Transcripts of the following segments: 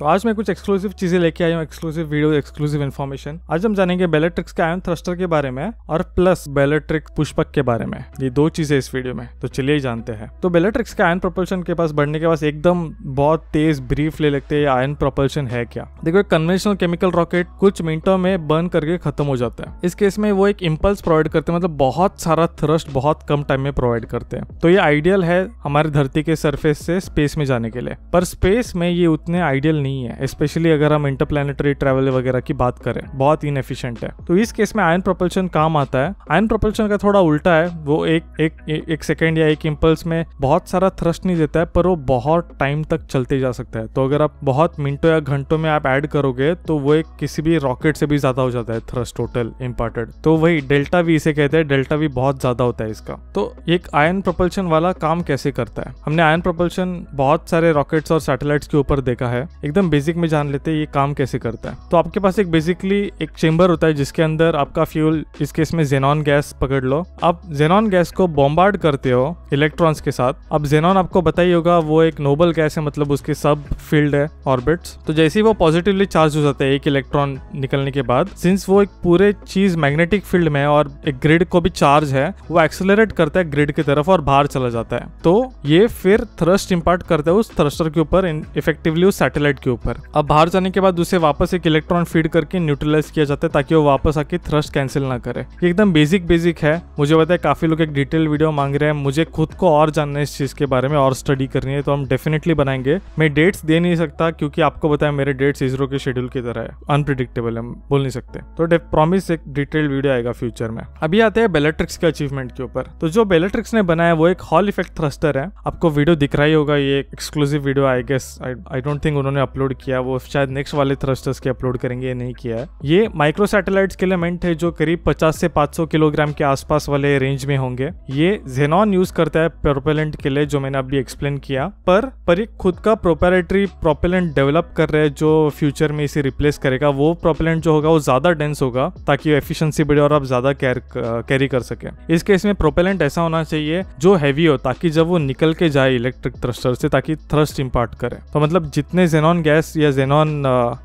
तो आज मैं कुछ एक्सक्लूसिव चीजें लेके आया हूँ एक्सक्लूसिव वीडियो एक्सक्लूसिव इन्फॉर्मेशन आज हम जानेंगे बेलेट्रिक्स के आयन थ्रस्टर के बारे में और प्लस बेलेट्रिक पुष्पक के बारे में ये दो चीजें इस वीडियो में तो चलिए जानते हैं तो बेलेट्रिक्स के आयन प्रोपल्शन के पास बढ़ने के पास एकदम बहुत तेज ब्रीफ ले लेते हैं आयन प्रोपल्शन है क्या देखो एक कन्वेंशनल केमिकल रॉकेट कुछ मिनटों में बर्न करके खत्म हो जाता है इस केस में वो एक इम्पल्स प्रोवाइड करते हैं मतलब बहुत सारा थ्रस्ट बहुत कम टाइम में प्रोवाइड करते हैं तो ये आइडियल है हमारे धरती के सरफेस से स्पेस में जाने के लिए पर स्पेस में ये उतने आइडियल नहीं नहीं है स्पेशली अगर हम इंटरप्लेनेटरी ट्रेवल वगैरह की बात करें बहुत इनएफिशिएंट है तो इस केस में आयन प्रोपल्शन काम आता है आयन प्रोपल्शन का थोड़ा उल्टा है वो एक एक एक सेकेंड या एक इम्पल्स में बहुत सारा थ्रस्ट नहीं देता है पर वो बहुत टाइम तक चलते जा सकता है तो अगर आप बहुत मिनटों या घंटों में आप ऐड करोगे तो वो एक किसी भी रॉकेट से भी ज्यादा हो जाता है थ्रस्ट टोटल इम्पोर्टेड तो वही डेल्टा वी इसे कहते हैं डेल्टा वी बहुत ज्यादा होता है इसका तो एक आयन प्रोपल्शन वाला काम कैसे करता है हमने आयन प्रोपल्शन बहुत सारे रॉकेट्स और सैटेलाइट्स के ऊपर देखा है एकदम बेसिक में जान लेते हैं ये काम कैसे करता है तो आपके पास एक बेसिकली एक चेम्बर होता है जिसके अंदर आपका फ्यूल इस केस में जेनॉन गैस पकड़ लो आप जेनॉन गैस को बॉम्बार्ड करते हो इलेक्ट्रॉन्स के साथ अब जेनॉन आपको बताइए होगा वो एक नोबल गैस है मतलब उसके सब फील्ड है ऑर्बिट्स तो जैसे ही वो पॉजिटिवली चार्ज हो जाता है एक इलेक्ट्रॉन निकलने के बाद सिंस वो एक पूरे चीज मैग्नेटिक फील्ड में और एक ग्रिड को भी चार्ज है वो एक्सेलरेट करता है ग्रिड की तरफ और बाहर चला जाता है तो ये फिर थ्रस्ट इम्पार्ट करता है उस थ्रस्टर के ऊपर इफेक्टिवली उस सैटेलाइट के ऊपर अब बाहर जाने के बाद उसे वापस एक इलेक्ट्रॉन फीड करके न्यूट्रलाइज किया जाता है ताकि वो वापस आके थ्रस्ट कैंसिल ना करे एकदम बेसिक बेसिक है मुझे पता है काफी लोग एक डिटेल वीडियो मांग रहे हैं मुझे खुद को और जानना है इस चीज के बारे में और स्टडी करनी है तो हम डेफिनेटली बनाएंगे मैं डेट्स दे नहीं सकता क्योंकि आपको बताया मेरे डेट्स इसरो के शेड्यूल की तरह है अनप्रिडिक्टेबल है बोल नहीं सकते तो प्रॉमिस एक डिटेल वीडियो आएगा फ्यूचर में अभी आते हैं बेलेट्रिक्स के अचीवमेंट के ऊपर तो जो बेलेट्रिक्स ने बनाया वो एक हॉल इफेक्ट थ्रस्टर है आपको वीडियो दिख रहा ही होगा ये exclusive video I guess I don't think उन्होंने अपलोड किया वो शायद नेक्स्ट वाले थ्रस्टर्स के अपलोड करेंगे नहीं किया है ये माइक्रो सैटेलाइट के एलिमेंट है जो करीब 50 से 500 किलोग्राम के आसपास वाले रेंज में होंगे ये जेनॉन यूज करता है प्रोपेलेंट के लिए जो मैंने अभी एक्सप्लेन किया पर पर एक खुद का प्रोपेरेटरी प्रोपेलेंट डेवलप कर रहे हैं जो फ्यूचर में इसे रिप्लेस करेगा वो प्रोपेलेंट जो होगा वो ज्यादा डेंस होगा ताकि एफिशिएंसी बढ़े और आप ज्यादा कैरी uh, कर सके इस केस में प्रोपेलेंट ऐसा होना चाहिए जो हैवी हो ताकि जब वो निकल के जाए इलेक्ट्रिक थ्रस्टर से ताकि थ्रस्ट इम्पार्ट करे तो मतलब जितने जेनॉन गैस या जेनॉन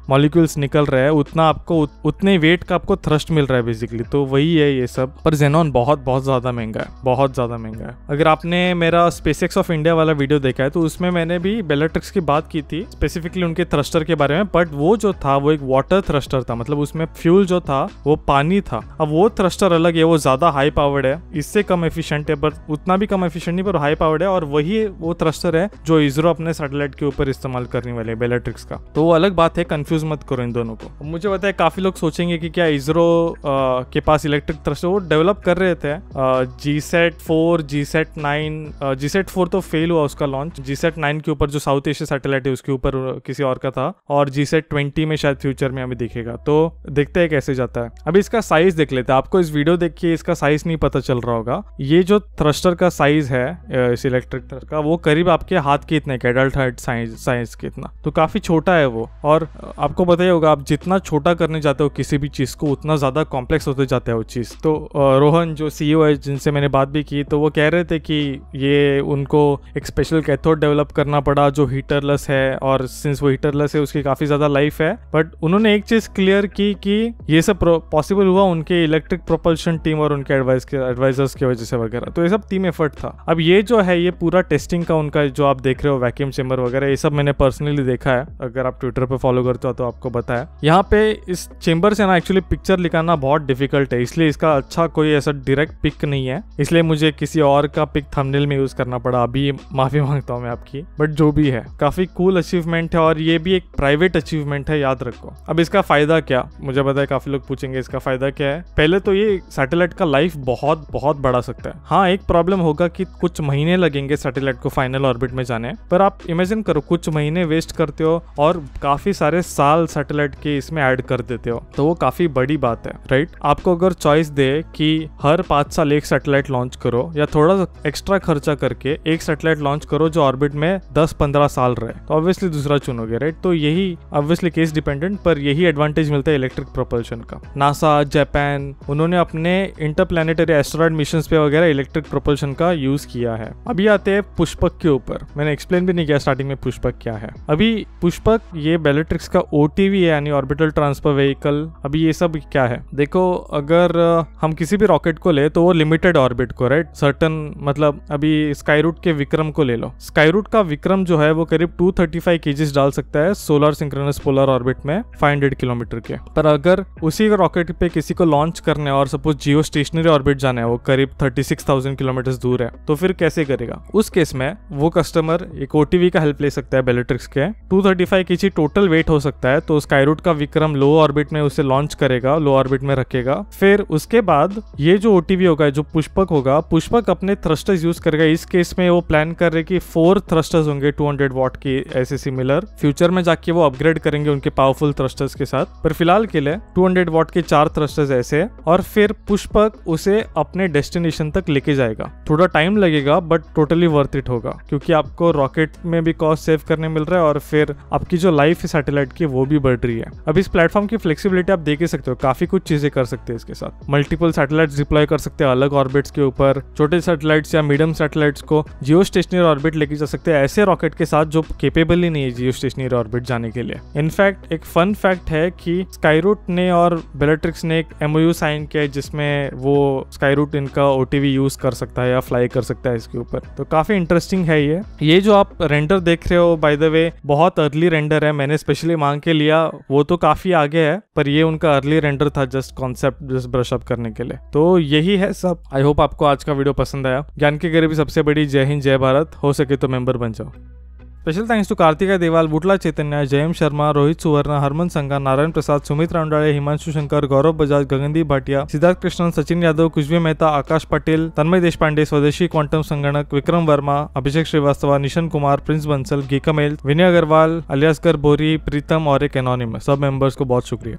मॉलिक्यूल्स निकल रहे हैं उतना आपको उतने वेट का आपको थ्रस्ट मिल रहा है बेसिकली तो वही है ये सब पर जेनॉन बहुत बहुत ज़्यादा महंगा है बहुत ज़्यादा महंगा है अगर आपने मेरा स्पेसिक्स ऑफ इंडिया वाला वीडियो देखा है तो उसमें मैंने भी बेलेट्रिक्स की बात की थी स्पेसिफिकली उनके थ्रस्टर के बारे में बट वो जो था वो एक वाटर थ्रस्टर था मतलब उसमें फ्यूल जो था वो पानी था अब वो थ्रस्टर अलग है वो ज़्यादा हाई पावर्ड है इससे कम एफिशिएंट है पर उतना भी कम एफिशिएंट नहीं पर हाई पावर्ड है और वही वो थ्रस्टर है जो इसरो अपने सैटेलाइट के ऊपर इस्तेमाल करने वाले है मैट्रिक्स का तो वो अलग बात है कंफ्यूज मत करो इन दोनों को मुझे पता है काफी लोग सोचेंगे कि क्या इसरो के पास इलेक्ट्रिक थ्रस्टर वो डेवलप कर रहे थे G sat four G sat nine G sat four तो फेल हुआ उसका लॉन्च जी सेट नाइन के ऊपर जो साउथ एशिया सैटेलाइट है उसके ऊपर किसी और का था और जी सेट ट्वेंटी में शायद फ्यूचर में हमें दिखेगा तो देखते हैं कैसे जाता है अभी इसका साइज देख लेते हैं आपको इस वीडियो देख के इसका साइज नहीं पता चल रहा होगा ये जो थ्रस्टर का साइज है इस इलेक्ट्रिक थ्रस्टर का वो करीब आपके हाथ के इतने के एडल्ट हाइट साइज साइज के इतना तो काफी काफ़ी छोटा है वो और आपको पता ही होगा आप जितना छोटा करने जाते हो किसी भी चीज़ को उतना ज़्यादा कॉम्प्लेक्स होते जाते हैं वो चीज़ तो रोहन जो सी e है जिनसे मैंने बात भी की तो वो कह रहे थे कि ये उनको एक स्पेशल कैथोड डेवलप करना पड़ा जो हीटरलेस है और सिंस वो हीटरलेस है उसकी काफ़ी ज़्यादा लाइफ है बट उन्होंने एक चीज़ क्लियर की कि ये सब पॉसिबल हुआ उनके इलेक्ट्रिक प्रोपल्शन टीम और उनके एडवाइस के एडवाइजर्स की वजह से वगैरह तो ये सब टीम एफर्ट था अब ये जो है ये पूरा टेस्टिंग का उनका जो आप देख रहे हो वैक्यूम चेम्बर वगैरह ये सब मैंने पर्सनली देखा है है अगर आप ट्विटर पर फॉलो करते हो तो आपको बताया यहाँ पे इस चेम्बर से ना एक्चुअली पिक्चर लिखाना बहुत डिफिकल्ट है इसलिए इसका अच्छा कोई ऐसा डायरेक्ट पिक नहीं है इसलिए मुझे किसी और का पिक थंबनेल में यूज करना पड़ा अभी माफी मांगता हूँ मैं आपकी बट जो भी है काफी कूल अचीवमेंट है और ये भी एक प्राइवेट अचीवमेंट है याद रखो अब इसका फायदा क्या मुझे पता है काफी लोग पूछेंगे इसका फायदा क्या है पहले तो ये सैटेलाइट का लाइफ बहुत बहुत बढ़ा सकता है हाँ एक प्रॉब्लम होगा कि कुछ महीने लगेंगे सैटेलाइट को फाइनल ऑर्बिट में जाने पर आप इमेजिन करो कुछ महीने वेस्ट करते हो और काफ़ी सारे साल सैटेलाइट के इसमें ऐड कर देते हो तो वो काफ़ी बड़ी बात है राइट आपको अगर चॉइस दे कि हर पांच साल एक सैटेलाइट लॉन्च करो या थोड़ा सा एक्स्ट्रा खर्चा करके एक सैटेलाइट लॉन्च करो जो ऑर्बिट में दस पंद्रह साल रहे तो ऑब्वियसली दूसरा चुनोगे राइट तो यही ऑब्वियसली केस डिपेंडेंट पर यही एडवांटेज मिलता है इलेक्ट्रिक प्रोपल्शन का नासा जापान उन्होंने अपने इंटरप्लेनेटरी एस्ट्रॉइड मिशन पे वगैरह इलेक्ट्रिक प्रोपल्शन का यूज किया है अभी आते हैं पुष्पक के ऊपर मैंने एक्सप्लेन भी नहीं किया स्टार्टिंग में पुष्पक क्या है अभी पुष्पक ये बेलेट्रिक्स का ओ है यानी ऑर्बिटल ट्रांसफर व्हीकल अभी ये सब क्या है देखो अगर हम किसी भी रॉकेट को ले तो वो लिमिटेड ऑर्बिट को राइट सर्टन मतलब अभी स्काई रूट के विक्रम को ले लो स्काई रूट का विक्रम जो है वो करीब 235 थर्टी डाल सकता है सोलर सिंक्रोनस पोलर ऑर्बिट में 500 किलोमीटर के पर अगर उसी रॉकेट पे किसी को लॉन्च करने और सपोज जियो स्टेशनरी ऑर्बिट जाना है वो करीब 36,000 किलोमीटर दूर है तो फिर कैसे करेगा उस केस में वो कस्टमर एक ओटीवी का हेल्प ले सकता है बेलेट्रिक्स के टू 235 किसी टोटल वेट हो सकता है तो स्काईरूट का विक्रम लो ऑर्बिट में उसे लॉन्च करेगा लो ऑर्बिट में रखेगा फिर उसके बाद ये जो ओटीवी होगा जो पुष्पक होगा पुष्पक अपने थ्रस्टर्स यूज करेगा इस केस में वो प्लान कर रहे कि फोर थ्रस्टर्स होंगे 200 वॉट की ऐसे सिमिलर फ्यूचर में जाके वो अपग्रेड करेंगे उनके पावरफुल थ्रस्टर्स के साथ पर फिलहाल के लिए 200 वॉट के चार थ्रस्टर्स ऐसे और फिर पुष्पक उसे अपने डेस्टिनेशन तक लेके जाएगा थोड़ा टाइम लगेगा बट टोटली वर्थ इट होगा क्योंकि आपको रॉकेट में भी कॉस्ट सेव करने मिल रहा है और फिर आपकी जो लाइफ है सैटेलाइट की वो भी बढ़ रही है अब इस प्लेटफॉर्म की फ्लेक्सिबिलिटी आप देख ही सकते हो काफी कुछ चीजें कर सकते हैं इसके साथ मल्टीपल सैटेलाइट डिप्लॉय कर सकते हैं अलग ऑर्बिट्स के ऊपर छोटे सैटेलाइट्स या मीडियम सैटेलाइट्स को जियो स्टेशनरी ऑर्बिट लेके जा सकते हैं ऐसे रॉकेट के साथ जो केपेबल ही नहीं है जियो स्टेशनरी ऑर्बिट जाने के लिए इनफैक्ट एक फन फैक्ट है कि स्काईरूट ने और बेलेट्रिक्स ने एक एमओयू साइन किया है जिसमें वो स्काईरूट इनका ओ यूज कर सकता है या फ्लाई कर सकता है इसके ऊपर तो काफी इंटरेस्टिंग है ये ये जो आप रेंडर देख रहे हो बाय द वे बहुत अर्ली रेंडर है मैंने स्पेशली मांग के लिया वो तो काफ़ी आगे है पर ये उनका अर्ली रेंडर था जस्ट कॉन्सेप्ट जस्ट ब्रशअप करने के लिए तो यही है सब आई होप आपको आज का वीडियो पसंद आया ज्ञान के गरीबी सबसे बड़ी जय हिंद जय भारत हो सके तो मेंबर बन जाओ स्पेशल थैंक्स टू कार्तिका देवाल बुटला चैतन्य जयम शर्मा रोहित सुवर्ण हरमन संघा नारायण प्रसाद सुमित रांडाळे हिमांशु शंकर गौरव बजाज गगनदीप भाटिया सिद्धार्थ कृष्णन सचिन यादव कुशवी मेहता आकाश पटेल तन्मय देशपांडे स्वदेशी क्वांटम संगणक विक्रम वर्मा अभिषेक श्रीवास्तव निशन कुमार प्रिंस बंसल गीकमेल विनय अग्रवाल अलियासकर बोरी प्रीतम और एक एनोनिम सब मेंबर्स को बहुत शुक्रिया